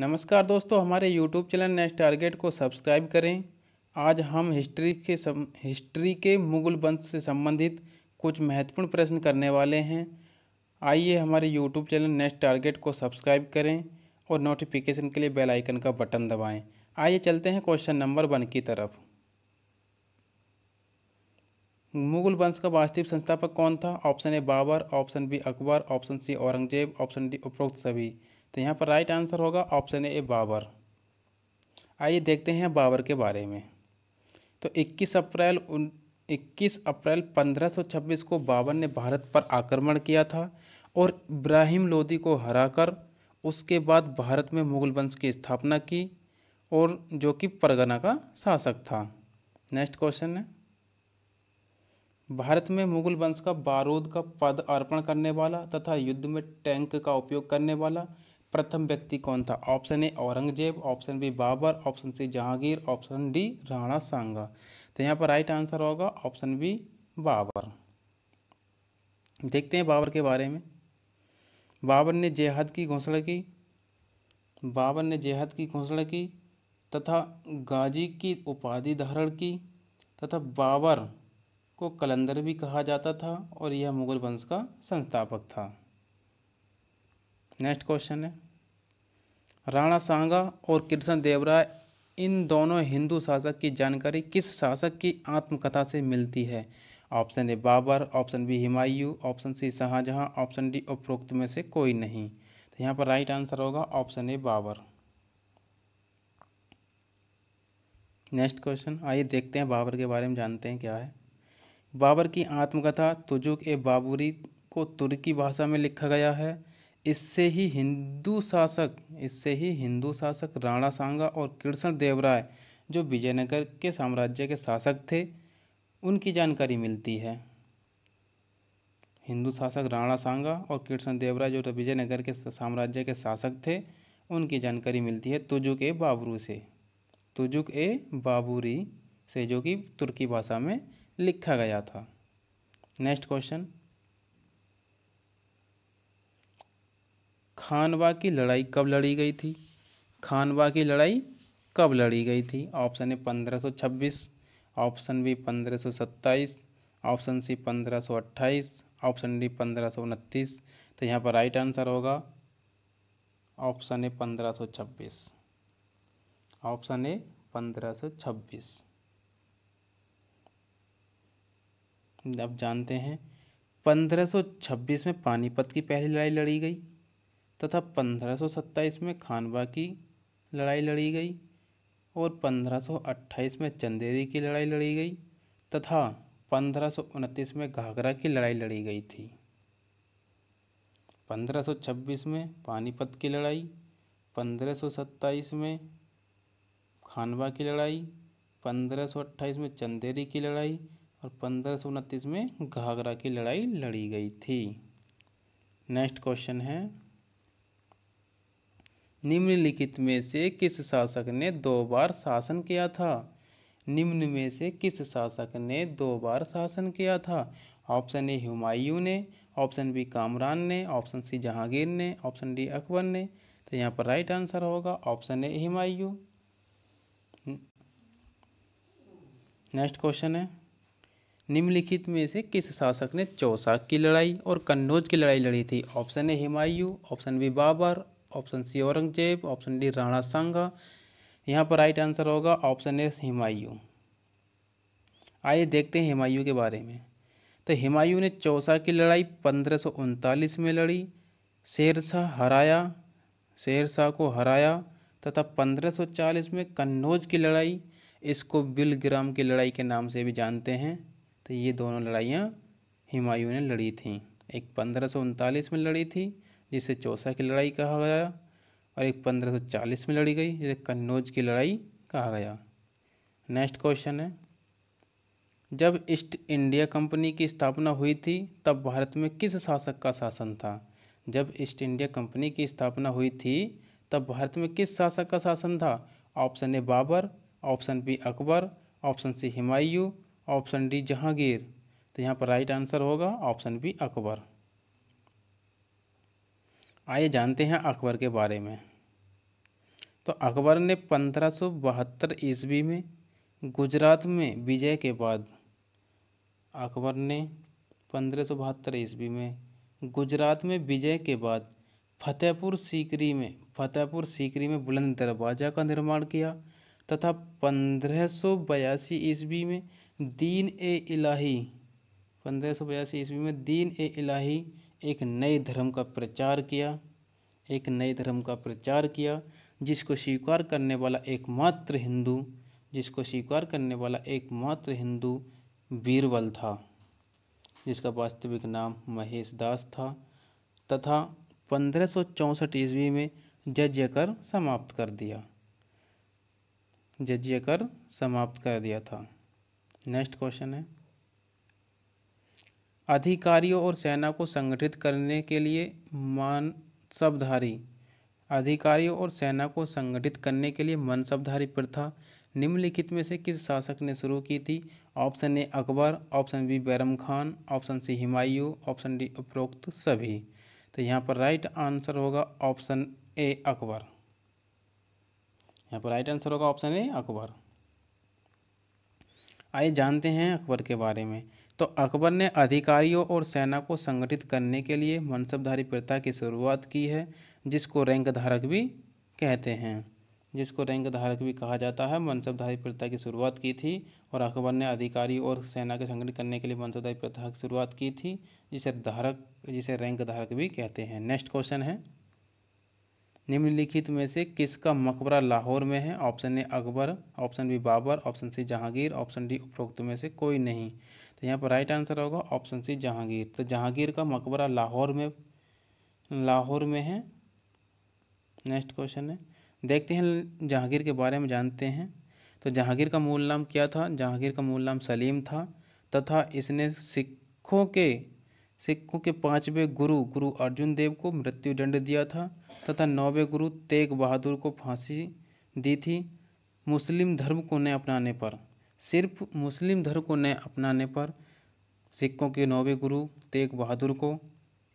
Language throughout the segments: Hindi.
नमस्कार दोस्तों हमारे यूट्यूब चैनल नेक्स्ट टारगेट को सब्सक्राइब करें आज हम हिस्ट्री के सम, हिस्ट्री के मुगल वंश से संबंधित कुछ महत्वपूर्ण प्रश्न करने वाले हैं आइए हमारे यूट्यूब चैनल नेक्स्ट टारगेट को सब्सक्राइब करें और नोटिफिकेशन के लिए बेल आइकन का बटन दबाएं आइए चलते हैं क्वेश्चन नंबर वन की तरफ मुगल वंश का वास्तविक संस्थापक कौन था option A Babur option B Akbar option C Aurangzeb option D उपरोक्त सभी तो यहाँ पर राइट आंसर होगा ऑप्शन ए बाबर आइए देखते हैं बाबर के बारे में तो 21 अप्रैल उन 21 अप्रैल 1526 को बाबर ने भारत पर आक्रमण किया था और इब्राहिम लोदी को हराकर उसके बाद भारत में मुगल वंश की स्थापना की और जो कि परगना का शासक था नेक्स्ट क्वेश्चन है भारत में मुगल वंश का बारूद का पद अर्पण करने वाला तथा युद्ध में टैंक का उपयोग करने वाला प्रथम व्यक्ति कौन था option A Aurangzeb option B Babur option C Jahangir option D Rana Sanga तो यहाँ पर राइट आंसर होगा ऑप्शन बी बाबर देखते हैं बाबर के बारे में बाबर ने जेहाद की घोषणा की बाबर ने जेहाद की घोषणा की तथा गाजी की उपाधि धारण की तथा बाबर को कलंदर भी कहा जाता था और यह मुग़ल वंश का संस्थापक था नेक्स्ट क्वेश्चन है राणा सांगा और कृष्ण देवराय इन दोनों हिंदू शासक की जानकारी किस शासक की आत्मकथा से मिलती है option A Babur option B Humayun option C Shahjahan option D उपरोक्त में से कोई नहीं तो यहाँ पर राइट आंसर होगा option A Babur next question आइए देखते हैं बाबर के बारे में जानते हैं क्या है बाबर की आत्मकथा तुजुक ए बाबूरी को तुर्की भाषा में लिखा गया है इससे ही हिंदू शासक इससे ही हिंदू शासक राणा सांगा और कृष्ण देवराय जो विजयनगर के साम्राज्य के शासक थे उनकी जानकारी मिलती है हिंदू शासक राणा सांगा और कृष्ण देवराय जो विजयनगर के साम्राज्य के शासक थे उनकी जानकारी मिलती है तुजुक ए बाबरू से तुजुक ए बाबूरी से जो कि तुर्की भाषा में लिखा गया था नेक्स्ट क्वेश्चन खानवा की लड़ाई कब लड़ी गई थी खानवा की लड़ाई कब लड़ी गई थी option A 1526 option B 1527 option C 1528 option D 1529 तो यहाँ पर राइट आंसर होगा ऑप्शन ए 1526 ऑप्शन ए 1526 अब जानते हैं 1526 में पानीपत की पहली लड़ाई लड़ी गई तथा 1527 में खानवा की लड़ाई लड़ी गई और 1528 में चंदेरी की लड़ाई लड़ी गई तथा पंद्रह में घाघरा की लड़ाई लड़ी गई थी 1526 में पानीपत की लड़ाई 1527 में खानवा की लड़ाई 1528 में चंदेरी की लड़ाई और पंद्रह में घाघरा की लड़ाई लड़ी गई थी नेक्स्ट क्वेश्चन है निम्नलिखित में से किस शासक ने दो बार शासन किया था निम्न में से किस शासक ने दो बार शासन किया था ऑप्शन ए हुमायूं ने ऑप्शन बी कामरान ने ऑप्शन सी जहांगीर ने ऑप्शन डी अकबर ने तो यहाँ पर राइट आंसर होगा option A Humayun next question है निम्नलिखित में से किस शासक ने चौसा की लड़ाई और कन्नौज की लड़ाई लड़ी थी option A Humayun option B Babur option C Aurangzeb option D Rana Sanga यहाँ पर राइट आंसर होगा ऑप्शन ए हिमायू आइए देखते हैं हिमायू के बारे में तो हिमायू ने चौसा की लड़ाई पंद्रह में लड़ी शेरशाह हराया शेरशाह को हराया तथा 1540 में कन्नौज की लड़ाई इसको बिलग्राम की लड़ाई के नाम से भी जानते हैं तो ये दोनों लड़ाइयाँ हुमायूं ने लड़ी थी एक पंद्रह में लड़ी थी जिसे चौसा की लड़ाई कहा गया और एक पंद्रह में लड़ी गई जिसे कन्नौज की लड़ाई कहा गया नेक्स्ट क्वेश्चन है जब ईस्ट इंडिया कंपनी की स्थापना हुई थी तब भारत में किस शासक का शासन था जब ईस्ट इंडिया कंपनी की स्थापना हुई थी तब भारत में किस शासक का शासन था option A Babur option B Akbar option C Humayun option D Jahangir तो यहाँ पर राइट आंसर होगा ऑप्शन बी अकबर आइए जानते हैं अकबर के बारे में तो अकबर ने पंद्रह सौ बहत्तर ईस्वी में गुजरात में विजय के बाद अकबर ने पंद्रह सौ बहत्तर ईस्वी में गुजरात में विजय के बाद फतेहपुर सीकरी में फतेहपुर सीकरी में बुलंद दरवाज़ा का निर्माण किया तथा पंद्रह सौ बयासी ईस्वी में दीन ए इलाही पंद्रह सौ बयासी ईस्वी में दीन ए इलाही एक नए धर्म का प्रचार किया एक नए धर्म का प्रचार किया जिसको स्वीकार करने वाला एकमात्र हिंदू जिसको स्वीकार करने वाला एकमात्र हिंदू बीरबल था जिसका वास्तविक नाम महेश दास था तथा पंद्रह सौ चौंसठ ईस्वी में जज्य कर समाप्त कर दिया जज्य कर समाप्त कर दिया था नेक्स्ट क्वेश्चन है अधिकारियों और सेना को संगठित करने के लिए मानसबधारी अधिकारियों और सेना को संगठित करने के लिए मनसबधारी प्रथा निम्नलिखित में से किस शासक ने शुरू की थी option A Akbar option B Bairam Khan option C Humayun option D उपरोक्त सभी तो यहाँ पर राइट आंसर होगा ऑप्शन ए अकबर यहाँ पर राइट आंसर होगा ऑप्शन ए अकबर आइए जानते हैं अकबर के बारे में तो अकबर ने अधिकारियों और सेना को संगठित करने के लिए मनसबधारी प्रथा की शुरुआत की है जिसको रैंक धारक भी कहते हैं जिसको रैंक धारक भी कहा जाता है मनसबधारी प्रथा की शुरुआत की थी और अकबर ने अधिकारी और सेना के संगठित करने के लिए मनसबधारी प्रथा की शुरुआत की थी जिसे धारक जिसे रैंक धारक भी कहते हैं नेक्स्ट क्वेश्चन है निम्नलिखित में से किसका मकबरा लाहौर में है option A Akbar option B Babur option C Jahangir option D उपरोक्त में से कोई नहीं तो यहाँ पर राइट आंसर होगा ऑप्शन सी जहांगीर तो जहांगीर का मकबरा लाहौर में लाहौर में है नेक्स्ट क्वेश्चन है देखते हैं जहांगीर के बारे में जानते हैं तो जहांगीर का मूल नाम क्या था जहांगीर का मूल नाम सलीम था तथा इसने सिखों के सिखों के पाँचवें गुरु गुरु अर्जुन देव को मृत्यु दंड दिया था तथा नौवे गुरु तेग बहादुर को फांसी दी थी मुस्लिम धर्म को न अपनाने पर सिर्फ मुस्लिम धर्म को न अपनाने पर सिखों के नौवे गुरु तेग बहादुर को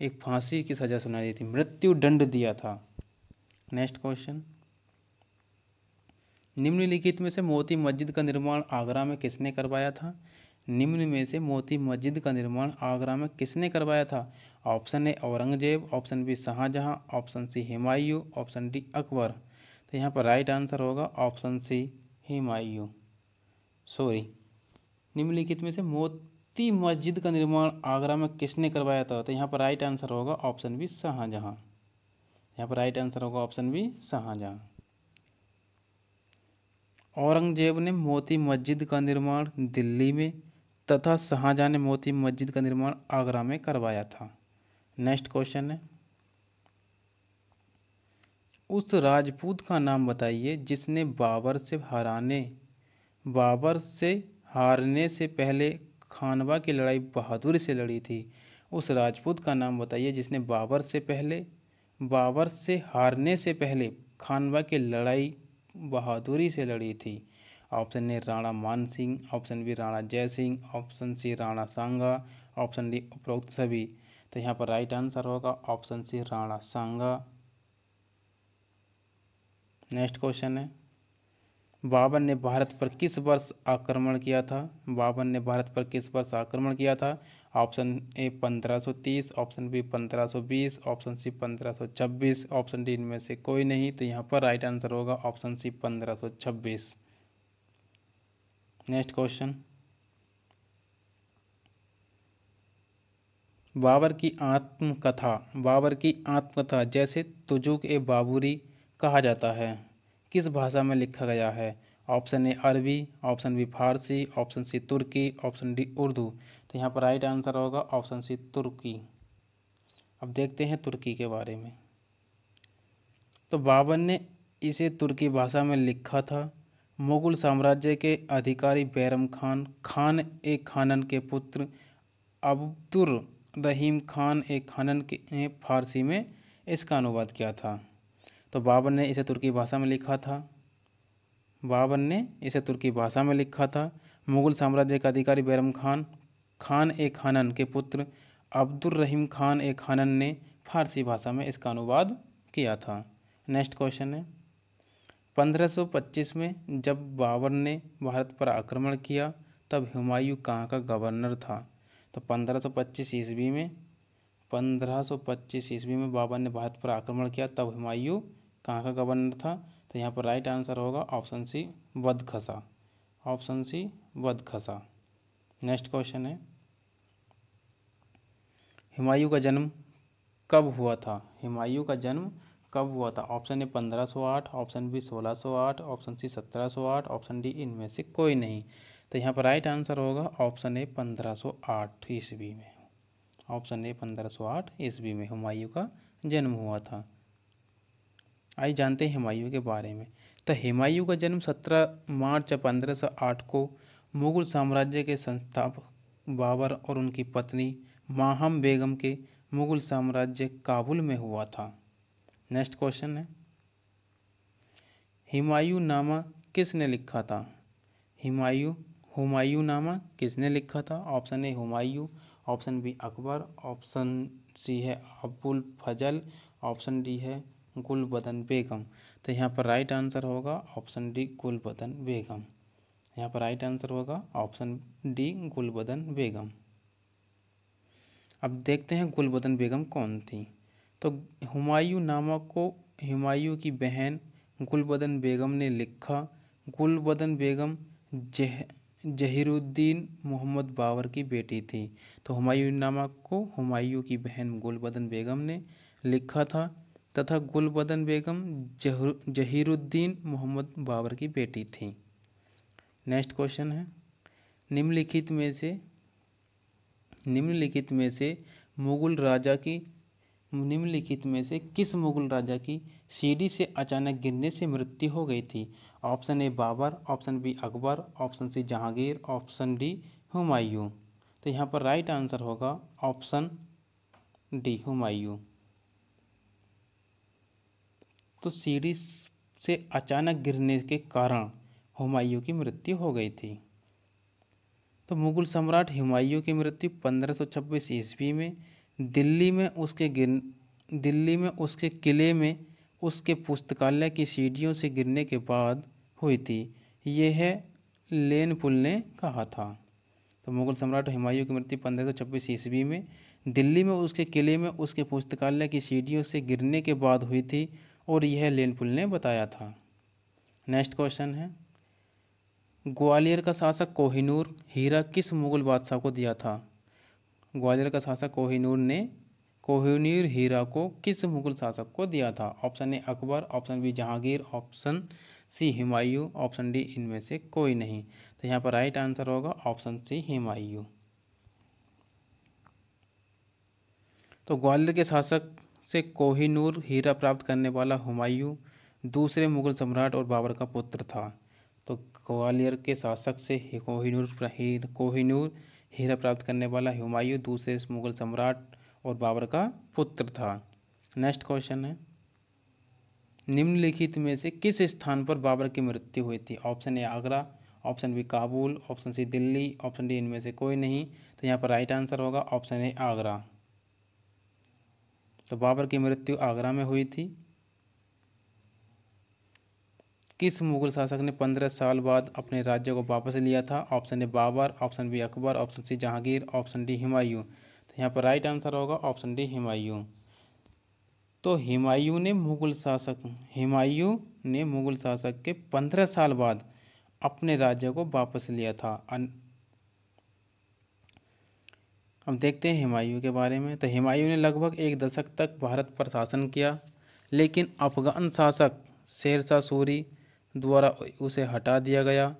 एक फांसी की सज़ा सुनाई थी मृत्यु दंड दिया था नेक्स्ट क्वेश्चन निम्नलिखित में से मोती मस्जिद का निर्माण आगरा में किसने करवाया था निम्न में से मोती मस्जिद का निर्माण आगरा में किसने करवाया था option A Aurangzeb option B Shahjahan option C Humayun option D Akbar तो यहाँ पर राइट आंसर होगा ऑप्शन सी हिमायू सॉरी निम्नलिखित में से मोती मस्जिद का निर्माण आगरा में किसने करवाया था तो यहाँ पर राइट आंसर होगा ऑप्शन बी शाहजहाँ यहाँ पर राइट आंसर होगा ऑप्शन बी शाहजहाँ औरंगजेब ने मोती मस्जिद का निर्माण दिल्ली में तथा शाहजहाँ ने मोती मस्जिद का निर्माण आगरा में करवाया था नेक्स्ट क्वेश्चन है उस राजपूत का नाम बताइए जिसने बाबर से हराने बाबर से हारने से पहले खानवा की लड़ाई बहादुर से लड़ी थी उस राजपूत का नाम बताइए जिसने बाबर से पहले बाबर से हारने से पहले खानवा की लड़ाई बहादुरी से लड़ी थी ऑप्शन ए राणा मान Singh option B Rana Jai Singh option C Rana Sanga option D उपरोक्त सभी तो यहाँ पर राइट आंसर होगा option C Rana Sanga next question है बाबर ने भारत पर किस वर्ष आक्रमण किया था बाबर ने भारत पर किस वर्ष आक्रमण किया था option A 1530 option B 1520 option C 1526 option D इनमें से कोई नहीं तो यहाँ पर राइट आंसर होगा option C 1526 next question Babur की आत्मकथा बाबर की आत्मकथा जैसे तुजुक ए बाबूरी कहा जाता है किस भाषा में लिखा गया है ऑप्शन ए अरबी ऑप्शन बी फारसी ऑप्शन सी तुर्की ऑप्शन डी उर्दू तो यहाँ पर राइट आंसर होगा ऑप्शन सी तुर्की अब देखते हैं तुर्की के बारे में तो बाबर ने इसे तुर्की भाषा में लिखा था मुगल साम्राज्य के अधिकारी बैरम खान खान ए खानन के पुत्र अब्दुर रहीम खान ए खानन ने फारसी में इसका अनुवाद किया था तो बाबर ने इसे तुर्की भाषा में लिखा था बाबर ने इसे तुर्की भाषा में लिखा था मुगल साम्राज्य का अधिकारी बैरम खान खान ए खानन के पुत्र अब्दुल रहीम खान ए खानन ने फारसी भाषा में इसका अनुवाद किया था नेक्स्ट क्वेश्चन है 1525 में जब बाबर ने भारत पर आक्रमण किया तब हुमायूं कहाँ का गवर्नर था तो 1525 ईस्वी में 1525 ईस्वी में बाबर ने भारत पर आक्रमण किया तब हुमायूं कहाँ का गवर्नर था तो यहाँ पर राइट आंसर होगा ऑप्शन सी वध खसा ऑप्शन सी वध खसा नेक्स्ट क्वेश्चन है हुमायूं का जन्म कब हुआ था हुमायूं का जन्म कब हुआ था ऑप्शन ए आठ ऑप्शन बी आठ ऑप्शन सी आठ ऑप्शन डी इनमें से कोई नहीं तो यहाँ पर राइट आंसर होगा ऑप्शन ए आठ ईस्वी में ऑप्शन ए आठ ईस्वी में हुमायूं का जन्म हुआ था आइए जानते हैं हुमायूं के बारे में तो हुमायूं का जन्म 17 मार्च 1508 को मुगल साम्राज्य के संस्थापक बाबर और उनकी पत्नी माहम बेगम के मुगल साम्राज्य काबुल में हुआ था नेक्स्ट क्वेश्चन है हिमायू नामा किसने लिखा था हिमायू हुमायूं नामा किसने लिखा था option A Humayun option B Akbar option C है अबुल फजल ऑप्शन डी है गुलबदन बेगम तो यहाँ पर राइट आंसर होगा ऑप्शन डी गुलबदन बेगम यहाँ पर राइट आंसर होगा ऑप्शन डी गुलबदन बेगम अब देखते हैं गुलबदन बेगम कौन थी तो हुमायूं नामक को हुमायूं की बहन गुलबदन बेगम ने लिखा गुलबदन बेगम जह जहीरुद्दीन मोहम्मद बाबर की बेटी थी तो हुमायूं नामक को हुमायूं की बहन गुलबदन बेगम ने लिखा था तथा गुलबदन बेगम जहीरुद्दीन मोहम्मद बाबर की बेटी थी नेक्स्ट क्वेश्चन है निम्नलिखित में से निम्नलिखित में से मुगल राजा की निम्नलिखित में से किस मुगल राजा की सीढ़ी से अचानक गिरने से मृत्यु हो गई थी option A Babur option B Akbar option C Jahangir option D Humayun तो यहाँ पर राइट आंसर होगा ऑप्शन डी हुमायूं तो सीढ़ी से अचानक गिरने के कारण हुमायूं की मृत्यु हो गई थी तो मुगल सम्राट हुमायूं की मृत्यु 1526 ईस्वी में दिल्ली में उसके गिर दिल्ली में उसके किले में उसके पुस्तकालय की सीढ़ियों से गिरने के बाद हुई थी यह लेन पुल ने कहा था तो मुगल सम्राट हुमायूं की मृत्यु पंद्रह सौ छब्बीस ईस्वी में दिल्ली में उसके किले में उसके पुस्तकालय की सीढ़ियों से गिरने के बाद हुई थी और यह लेन पुल ने बताया था नेक्स्ट क्वेश्चन है ग्वालियर का शासक कोहिनूर हीरा किस मुगल बादशाह को दिया था ग्वालियर का शासक कोहिनूर ने कोहिनूर हीरा को किस मुगल शासक को दिया था option A Akbar option B Jahangir option C Humayun option D इनमें से कोई नहीं तो यहाँ पर राइट आंसर होगा ऑप्शन सी हुमायूं तो ग्वालियर के शासक से कोहिनूर हीरा प्राप्त करने वाला हुमायूं दूसरे मुगल सम्राट और बाबर का पुत्र था तो ग्वालियर के शासक से कोहिनूर कोहिनूर हीरा प्राप्त करने वाला हुमायूं दूसरे मुगल सम्राट और बाबर का पुत्र था नेक्स्ट क्वेश्चन है निम्नलिखित में से किस स्थान पर बाबर की मृत्यु हुई थी option A Agra option B Kabul option C Delhi option D इनमें से कोई नहीं तो यहाँ पर राइट आंसर होगा ऑप्शन ए आगरा तो बाबर की मृत्यु आगरा में हुई थी किस मुगल शासक ने पंद्रह साल बाद अपने राज्य को वापस लिया था option A Babur option B Akbar option C Jahangir option D Humayun तो यहाँ पर राइट आंसर होगा ऑप्शन डी हुमायूं तो हुमायूं ने मुगल शासक हुमायूं ने मुगल शासक के पंद्रह साल बाद अपने राज्य को वापस लिया था अन... अब देखते हैं हुमायूं के बारे में तो हुमायूं ने लगभग एक दशक तक भारत पर शासन किया लेकिन अफगान शासक शेरशाह सूरी द्वारा उसे हटा दिया गया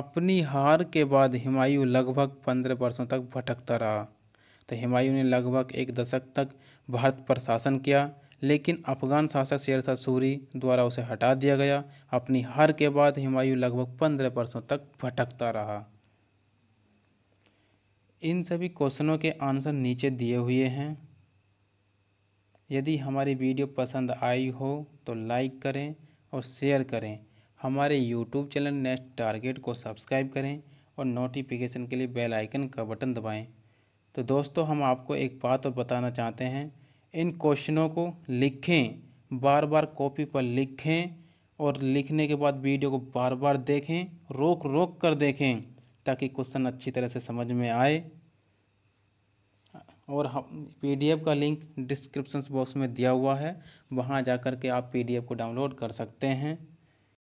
अपनी हार के बाद हुमायूं लगभग पंद्रह वर्षों तक भटकता रहा तो हुमायूं ने लगभग एक दशक तक भारत पर शासन किया लेकिन अफगान शासक शेरशाह सूरी द्वारा उसे हटा दिया गया अपनी हार के बाद हुमायूं लगभग पंद्रह वर्षों तक भटकता रहा इन सभी क्वेश्चनों के आंसर नीचे दिए हुए हैं यदि हमारी वीडियो पसंद आई हो तो लाइक करें और शेयर करें हमारे यूट्यूब चैनल नेक्स्ट टारगेट को सब्सक्राइब करें और नोटिफिकेशन के लिए बेल आइकन का बटन दबाएं तो दोस्तों हम आपको एक बात और बताना चाहते हैं इन क्वेश्चनों को लिखें बार बार कॉपी पर लिखें और लिखने के बाद वीडियो को बार बार देखें रोक रोक कर देखें ताकि क्वेश्चन अच्छी तरह से समझ में आए और हम पीडीएफ का लिंक डिस्क्रिप्शन बॉक्स में दिया हुआ है वहाँ जा कर के आप पीडीएफ को डाउनलोड कर सकते हैं